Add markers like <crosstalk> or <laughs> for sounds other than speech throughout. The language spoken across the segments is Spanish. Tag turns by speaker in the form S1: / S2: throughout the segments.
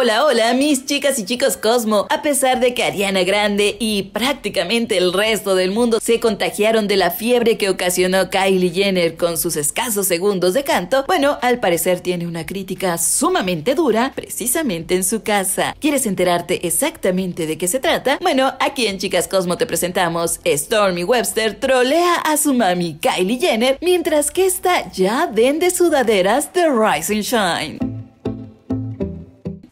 S1: Hola, hola, mis chicas y chicos Cosmo. A pesar de que Ariana Grande y prácticamente el resto del mundo se contagiaron de la fiebre que ocasionó Kylie Jenner con sus escasos segundos de canto, bueno, al parecer tiene una crítica sumamente dura precisamente en su casa. ¿Quieres enterarte exactamente de qué se trata? Bueno, aquí en Chicas Cosmo te presentamos Stormy Webster trolea a su mami Kylie Jenner mientras que esta ya vende sudaderas de Rising Shine.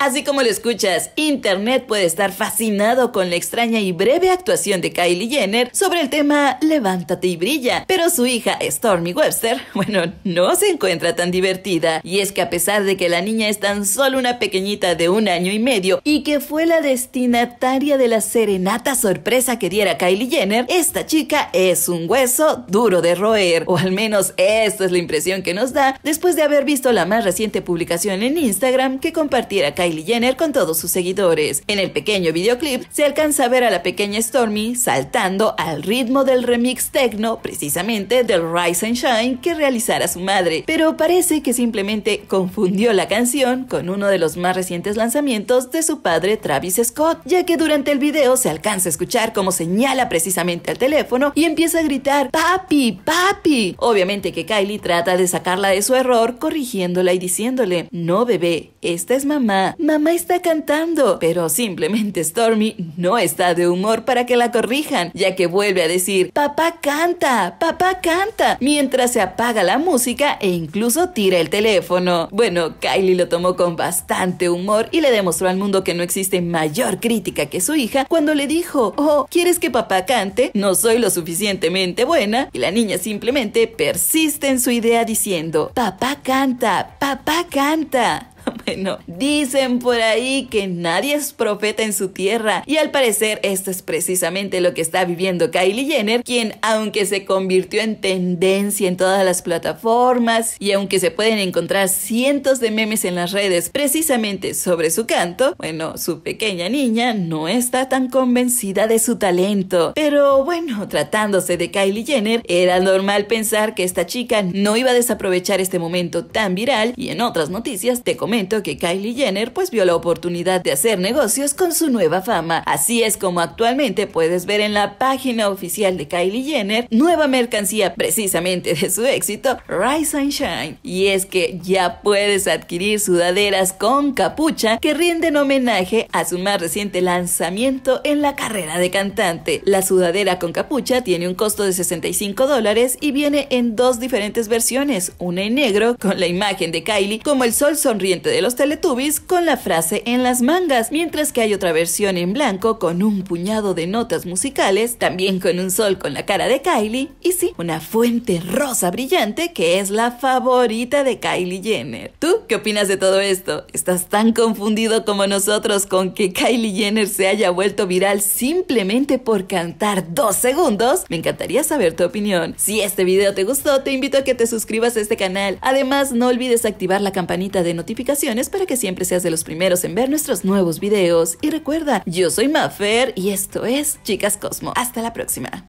S1: Así como lo escuchas, Internet puede estar fascinado con la extraña y breve actuación de Kylie Jenner sobre el tema Levántate y brilla, pero su hija Stormy Webster, <laughs> bueno, no se encuentra tan divertida. Y es que a pesar de que la niña es tan solo una pequeñita de un año y medio y que fue la destinataria de la serenata sorpresa que diera Kylie Jenner, esta chica es un hueso duro de roer, o al menos esta es la impresión que nos da después de haber visto la más reciente publicación en Instagram que compartiera Kylie Jenner con todos sus seguidores. En el pequeño videoclip se alcanza a ver a la pequeña Stormy saltando al ritmo del remix techno, precisamente del Rise and Shine que realizara su madre, pero parece que simplemente confundió la canción con uno de los más recientes lanzamientos de su padre Travis Scott, ya que durante el video se alcanza a escuchar cómo señala precisamente al teléfono y empieza a gritar ¡Papi! ¡Papi! Obviamente que Kylie trata de sacarla de su error corrigiéndola y diciéndole No bebé, esta es mamá, Mamá está cantando, pero simplemente Stormy no está de humor para que la corrijan, ya que vuelve a decir, papá canta, papá canta, mientras se apaga la música e incluso tira el teléfono. Bueno, Kylie lo tomó con bastante humor y le demostró al mundo que no existe mayor crítica que su hija cuando le dijo, oh, ¿quieres que papá cante? No soy lo suficientemente buena. Y la niña simplemente persiste en su idea diciendo, papá canta, papá canta. Bueno, dicen por ahí que nadie es profeta en su tierra y al parecer esto es precisamente lo que está viviendo Kylie Jenner, quien aunque se convirtió en tendencia en todas las plataformas y aunque se pueden encontrar cientos de memes en las redes precisamente sobre su canto, bueno, su pequeña niña no está tan convencida de su talento. Pero bueno, tratándose de Kylie Jenner, era normal pensar que esta chica no iba a desaprovechar este momento tan viral y en otras noticias te comento que Kylie Jenner pues vio la oportunidad de hacer negocios con su nueva fama. Así es como actualmente puedes ver en la página oficial de Kylie Jenner nueva mercancía precisamente de su éxito Rise and Shine. Y es que ya puedes adquirir sudaderas con capucha que rinden homenaje a su más reciente lanzamiento en la carrera de cantante. La sudadera con capucha tiene un costo de 65 dólares y viene en dos diferentes versiones, una en negro con la imagen de Kylie como el sol sonriente de los Teletubbies con la frase en las mangas, mientras que hay otra versión en blanco con un puñado de notas musicales, también con un sol con la cara de Kylie y sí, una fuente rosa brillante que es la favorita de Kylie Jenner. ¿Tú qué opinas de todo esto? ¿Estás tan confundido como nosotros con que Kylie Jenner se haya vuelto viral simplemente por cantar dos segundos? Me encantaría saber tu opinión. Si este video te gustó, te invito a que te suscribas a este canal. Además, no olvides activar la campanita de notificaciones Espero para que siempre seas de los primeros en ver nuestros nuevos videos. Y recuerda, yo soy Mafer y esto es Chicas Cosmo. Hasta la próxima.